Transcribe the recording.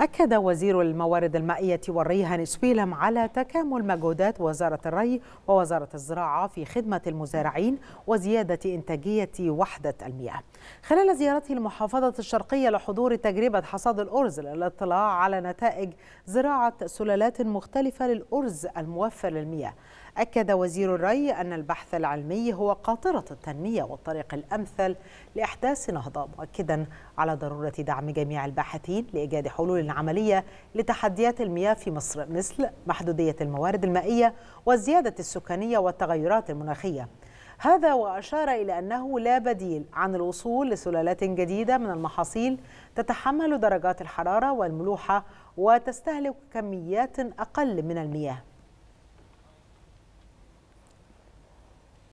أكد وزير الموارد المائية والري هاني سويلم على تكامل مجهودات وزارة الري ووزارة الزراعة في خدمة المزارعين وزيادة إنتاجية وحدة المياه. خلال زيارته المحافظة الشرقية لحضور تجربة حصاد الأرز للاطلاع على نتائج زراعة سلالات مختلفة للأرز الموفر للمياه. أكد وزير الري أن البحث العلمي هو قاطرة التنمية والطريق الأمثل لإحداث نهضة مؤكدا على ضرورة دعم جميع الباحثين لإيجاد حلول العملية لتحديات المياه في مصر مثل محدودية الموارد المائية والزيادة السكانية والتغيرات المناخية هذا وأشار إلى أنه لا بديل عن الوصول لسلالات جديدة من المحاصيل تتحمل درجات الحرارة والملوحة وتستهلك كميات أقل من المياه